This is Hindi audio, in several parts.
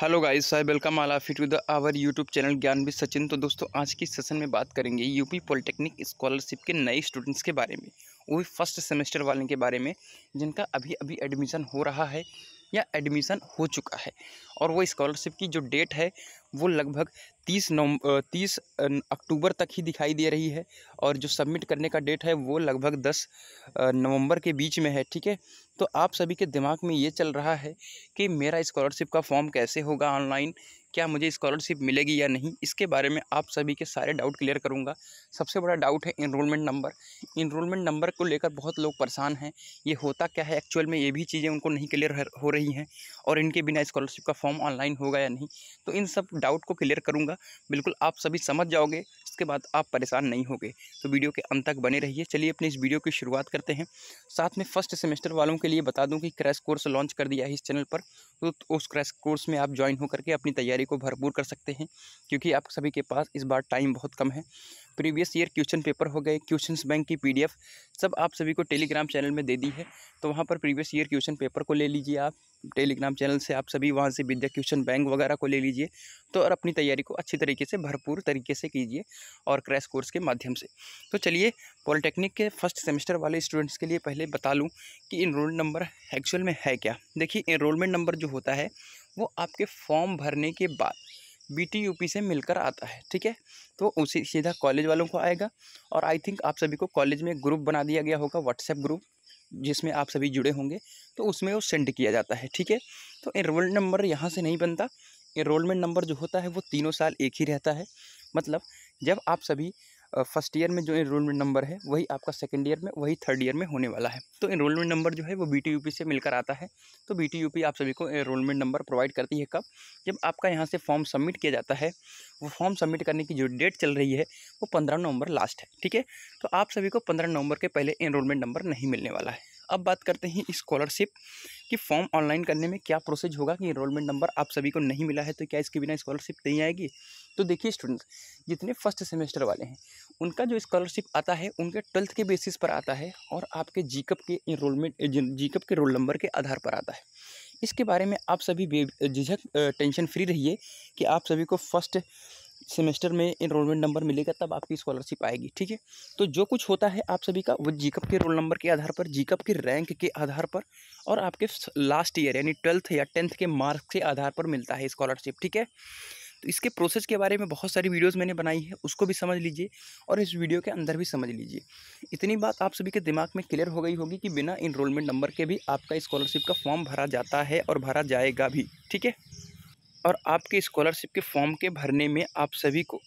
हेलो गाइस साहब वेलकम आला फिट to the our YouTube channel ज्ञान भी सचिन तो दोस्तों आज की सेशन में बात करेंगे यूपी पॉलिटेक्निक स्कॉलरशिप के नए स्टूडेंट्स के बारे में वो फर्स्ट सेमेस्टर वाले के बारे में जिनका अभी अभी एडमिशन हो रहा है या एडमिशन हो चुका है और वो स्कॉलरशिप की जो डेट है वो लगभग तीस नवम तीस अक्टूबर तक ही दिखाई दे रही है और जो सबमिट करने का डेट है वो लगभग दस नवंबर के बीच में है ठीक है तो आप सभी के दिमाग में ये चल रहा है कि मेरा स्कॉलरशिप का फॉर्म कैसे होगा ऑनलाइन क्या मुझे स्कॉलरशिप मिलेगी या नहीं इसके बारे में आप सभी के सारे डाउट क्लियर करूँगा सबसे बड़ा डाउट है इनरोलमेंट नंबर इनरोलमेंट नंबर को लेकर बहुत लोग परेशान हैं ये होता क्या है एक्चुअल में ये भी चीज़ें उनको नहीं क्लियर हो रही हैं और इनके बिना स्कॉलरशिप का फॉर्म ऑनलाइन होगा या नहीं तो इन सब डाउट को क्लियर करूँगा बिल्कुल आप सभी समझ जाओगे उसके बाद आप परेशान नहीं होंगे तो वीडियो के अंत तक बने रहिए चलिए अपने इस वीडियो की शुरुआत करते हैं साथ में फर्स्ट सेमेस्टर वालों के लिए बता दूं कि क्रैश कोर्स लॉन्च कर दिया है इस चैनल पर तो उस क्रैश कोर्स में आप ज्वाइन होकर के अपनी तैयारी को भरपूर कर सकते हैं क्योंकि आप सभी के पास इस बार टाइम बहुत कम है प्रीवियस ईयर क्वेश्चन पेपर हो गए क्वेश्चन बैंक की पी सब आप सभी को टेलीग्राम चैनल में दे दी है तो वहाँ पर प्रीवियस ईयर क्वेश्चन पेपर को ले लीजिए आप टेलीग्राम चैनल से आप सभी वहाँ से विद्या क्वेश्चन बैंक वगैरह को ले लीजिए तो और अपनी तैयारी को अच्छी तरीके से भरपूर तरीके से कीजिए और क्रैश कोर्स के माध्यम से तो चलिए पॉलिटेक्निक के फर्स्ट सेमेस्टर वाले स्टूडेंट्स के लिए पहले बता लूँ कि इनरोल नंबर एक्चुअल में है क्या देखिए इनरोलमेंट नंबर जो होता है वो आपके फॉर्म भरने के बाद बी से मिलकर आता है ठीक है तो उसी सीधा कॉलेज वालों को आएगा और आई थिंक आप सभी को कॉलेज में ग्रुप बना दिया गया होगा व्हाट्सएप ग्रुप जिसमें आप सभी जुड़े होंगे तो उसमें वो सेंड किया जाता है ठीक है तो इनरोलमेंट नंबर यहाँ से नहीं बनता इनरोलमेंट नंबर जो होता है वो तीनों साल एक ही रहता है मतलब जब आप सभी फर्स्ट ईयर में जो इनरोलमेंट नंबर है वही आपका सेकेंड ईयर में वही थर्ड ईयर में होने वाला है तो इनरोलमेंट नंबर जो है वो बी टी से मिलकर आता है तो बी टी आप सभी को इनरोलमेंट नंबर प्रोवाइड करती है कब जब आपका यहाँ से फॉर्म सबमिट किया जाता है वो फॉर्म सबमिट करने की जो डेट चल रही है वो पंद्रह नवंबर लास्ट है ठीक है तो आप सभी को पंद्रह नवंबर के पहले इनरोलमेंट नंबर नहीं मिलने वाला है अब बात करते हैं स्कॉलरशिप कि फॉर्म ऑनलाइन करने में क्या प्रोसेस होगा कि इनरोलमेंट नंबर आप सभी को नहीं मिला है तो क्या इसके बिना स्कॉलरशिप नहीं आएगी तो देखिए स्टूडेंट्स जितने फर्स्ट सेमेस्टर वाले हैं उनका जो स्कॉलरशिप आता है उनके ट्वेल्थ के बेसिस पर आता है और आपके कप के इनरोलमेंट कप के रोल नंबर के आधार पर आता है इसके बारे में आप सभी झिझक टेंशन फ्री रहिए कि आप सभी को फर्स्ट सेमेस्टर में इनरोलमेंट नंबर मिलेगा तब आपकी स्कॉलरशिप आएगी ठीक है तो जो कुछ होता है आप सभी का वो जीकअप के रोल नंबर के आधार पर जीकअप के रैंक के आधार पर और आपके लास्ट ईयर यानी ट्वेल्थ या टेंथ के मार्क्स के आधार पर मिलता है स्कॉलरशिप ठीक है तो इसके प्रोसेस के बारे में बहुत सारी वीडियोस मैंने बनाई है उसको भी समझ लीजिए और इस वीडियो के अंदर भी समझ लीजिए इतनी बात आप सभी के दिमाग में क्लियर हो गई होगी कि बिना इनरोलमेंट नंबर के भी आपका स्कॉलरशिप का फॉर्म भरा जाता है और भरा जाएगा भी ठीक है और आपके स्कॉलरशिप के फॉर्म के भरने में आप सभी को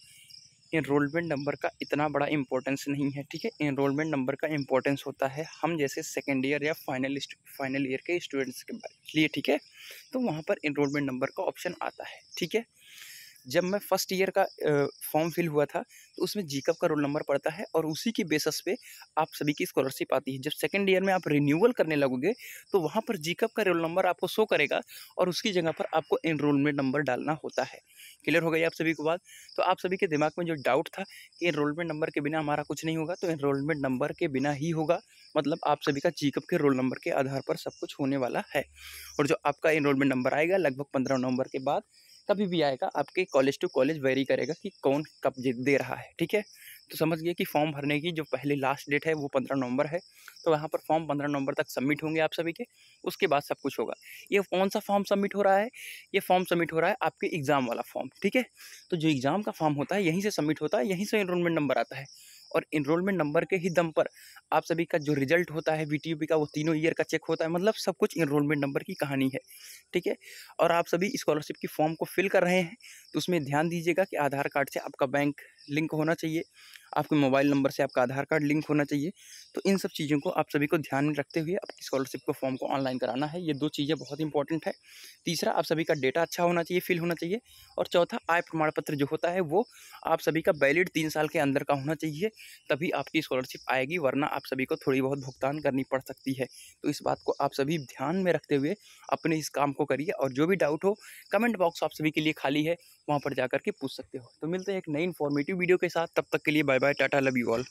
इनरोलमेंट नंबर का इतना बड़ा इंपॉर्टेंस नहीं है ठीक है इनरोलमेंट नंबर का इंपॉर्टेंस होता है हम जैसे सेकेंड ईयर या फाइनल फाइनल ईयर के स्टूडेंट्स के लिए ठीक है तो वहाँ पर इनरोलमेंट नंबर का ऑप्शन आता है ठीक है जब मैं फ़र्स्ट ईयर का फॉर्म फिल हुआ था तो उसमें जीकअप का रोल नंबर पड़ता है और उसी के बेसिस पे आप सभी की स्कॉलरशिप आती है जब सेकेंड ईयर में आप रिन्यूअल करने लगोगे तो वहाँ पर जीकअप का रोल नंबर आपको शो करेगा और उसकी जगह पर आपको इनरोलमेंट नंबर डालना होता है क्लियर हो गई आप सभी को बात तो आप सभी के दिमाग में जो डाउट था कि इनरोलमेंट नंबर के बिना हमारा कुछ नहीं होगा तो इनरोलमेंट नंबर के बिना ही होगा मतलब आप सभी का जीकअप के रोल नंबर के आधार पर सब कुछ होने वाला है और जो आपका इनरोलमेंट नंबर आएगा लगभग पंद्रह नवंबर के बाद कभी भी आएगा आपके कॉलेज टू कॉलेज वेरी करेगा कि कौन कब दे रहा है ठीक है तो समझ गए कि फॉर्म भरने की जो पहली लास्ट डेट है वो पंद्रह नवंबर है तो वहाँ पर फॉर्म पंद्रह नवंबर तक सबमिट होंगे आप सभी के उसके बाद सब कुछ होगा ये कौन सा फॉर्म सबमिट हो रहा है ये फॉर्म सबमिट हो रहा है आपके एग्ज़ाम वाला फॉर्म ठीक है तो जो एग्ज़ाम का फॉर्म होता है यहीं से सबमिट होता है यहीं से इनरोलमेंट नंबर आता है और इनरोलमेंट नंबर के ही दम पर आप सभी का जो रिजल्ट होता है वी का वो तीनों ईयर का चेक होता है मतलब सब कुछ इनरोलमेंट नंबर की कहानी है ठीक है और आप सभी स्कॉलरशिप की फॉर्म को फिल कर रहे हैं तो उसमें ध्यान दीजिएगा कि आधार कार्ड से आपका बैंक लिंक होना चाहिए आपके मोबाइल नंबर से आपका आधार कार्ड लिंक होना चाहिए तो इन सब चीज़ों को आप सभी को ध्यान में रखते हुए आपकी स्कॉलरशिप को फॉर्म को ऑनलाइन कराना है ये दो चीज़ें बहुत इंपॉर्टेंट है तीसरा आप सभी का डेटा अच्छा होना चाहिए फिल होना चाहिए और चौथा आय प्रमाण पत्र जो होता है वो आप सभी का वैलिड तीन साल के अंदर का होना चाहिए तभी आपकी स्कॉलरशिप आएगी वरना आप सभी को थोड़ी बहुत भुगतान करनी पड़ सकती है तो इस बात को आप सभी ध्यान में रखते हुए अपने इस काम को करिए और जो भी डाउट हो कमेंट बॉक्स आप सभी के लिए खाली है वहाँ पर जा के पूछ सकते हो तो मिलते हैं एक नई इन्फॉर्मेटिव वीडियो के साथ तब तक के लिए bye bye tata love you all